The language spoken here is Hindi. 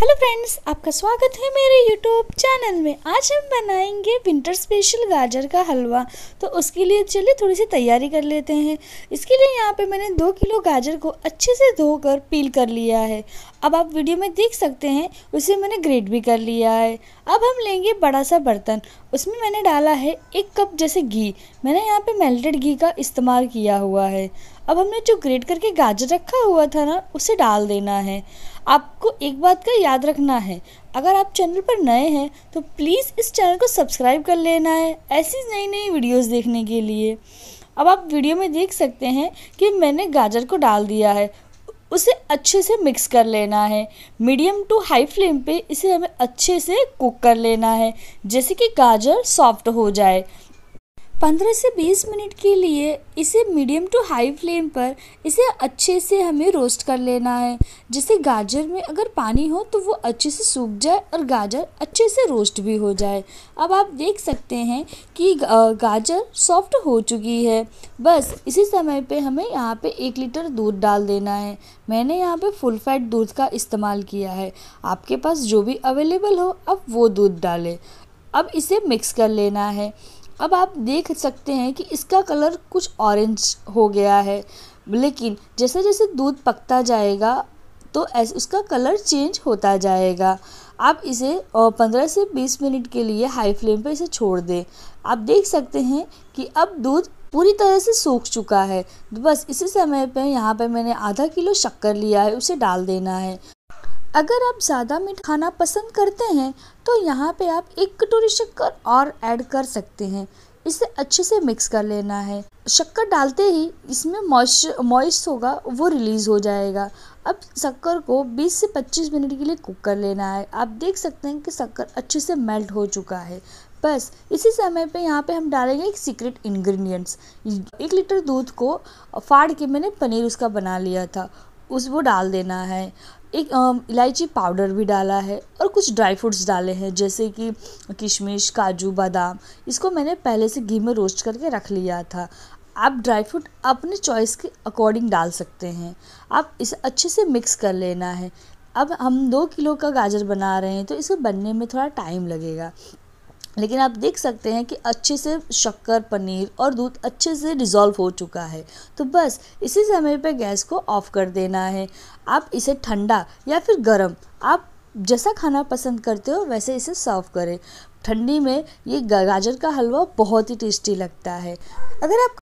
हेलो फ्रेंड्स आपका स्वागत है मेरे यूट्यूब चैनल में आज हम बनाएंगे विंटर स्पेशल गाजर का हलवा तो उसके लिए चलिए थोड़ी सी तैयारी कर लेते हैं इसके लिए यहाँ पे मैंने दो किलो गाजर को अच्छे से धोकर पील कर लिया है अब आप वीडियो में देख सकते हैं उसे मैंने ग्रेट भी कर लिया है अब हम लेंगे बड़ा सा बर्तन उसमें मैंने डाला है एक कप जैसे घी मैंने यहाँ पर मेल्टेड घी का इस्तेमाल किया हुआ है अब हमने जो ग्रेट करके गाजर रखा हुआ था ना उसे डाल देना है आपको एक बात का याद रखना है अगर आप चैनल पर नए हैं तो प्लीज़ इस चैनल को सब्सक्राइब कर लेना है ऐसी नई नई वीडियोस देखने के लिए अब आप वीडियो में देख सकते हैं कि मैंने गाजर को डाल दिया है उसे अच्छे से मिक्स कर लेना है मीडियम टू हाई फ्लेम पे इसे हमें अच्छे से कुक कर लेना है जैसे कि गाजर सॉफ्ट हो जाए 15 से 20 मिनट के लिए इसे मीडियम टू हाई फ्लेम पर इसे अच्छे से हमें रोस्ट कर लेना है जैसे गाजर में अगर पानी हो तो वो अच्छे से सूख जाए और गाजर अच्छे से रोस्ट भी हो जाए अब आप देख सकते हैं कि गाजर सॉफ्ट हो चुकी है बस इसी समय पे हमें यहाँ पे एक लीटर दूध डाल देना है मैंने यहाँ पे फुल फैट दूध का इस्तेमाल किया है आपके पास जो भी अवेलेबल हो आप वो दूध डालें अब इसे मिक्स कर लेना है अब आप देख सकते हैं कि इसका कलर कुछ ऑरेंज हो गया है लेकिन जैसे जैसे दूध पकता जाएगा तो ऐसे उसका कलर चेंज होता जाएगा आप इसे 15 से 20 मिनट के लिए हाई फ्लेम पर इसे छोड़ दें आप देख सकते हैं कि अब दूध पूरी तरह से सूख चुका है बस इसी समय पे यहाँ पे मैंने आधा किलो शक्कर लिया है उसे डाल देना है अगर आप ज़्यादा मीठा खाना पसंद करते हैं तो यहाँ पे आप एक कटोरी शक्कर और ऐड कर सकते हैं इसे अच्छे से मिक्स कर लेना है शक्कर डालते ही इसमें मॉइस्चर मॉइस्ट होगा वो रिलीज़ हो जाएगा अब शक्कर को 20 से 25 मिनट के लिए कुक कर लेना है आप देख सकते हैं कि शक्कर अच्छे से मेल्ट हो चुका है बस इसी समय पे यहाँ पे हम डालेंगे एक सीक्रेट इंग्रेडिएंट्स एक लीटर दूध को फाड़ के मैंने पनीर उसका बना लिया था उस वो डाल देना है एक इलायची पाउडर भी डाला है और कुछ ड्राई फ्रूट्स डाले हैं जैसे कि किशमिश काजू बादाम इसको मैंने पहले से घी में रोस्ट करके रख लिया था आप ड्राई फ्रूट अपने चॉइस के अकॉर्डिंग डाल सकते हैं आप इसे अच्छे से मिक्स कर लेना है अब हम दो किलो का गाजर बना रहे हैं तो इसे बनने में थोड़ा टाइम लगेगा लेकिन आप देख सकते हैं कि अच्छे से शक्कर पनीर और दूध अच्छे से डिज़ोल्व हो चुका है तो बस इसी समय पर गैस को ऑफ़ कर देना है आप इसे ठंडा या फिर गर्म आप जैसा खाना पसंद करते हो वैसे इसे सर्व करें ठंडी में ये गाजर का हलवा बहुत ही टेस्टी लगता है अगर आप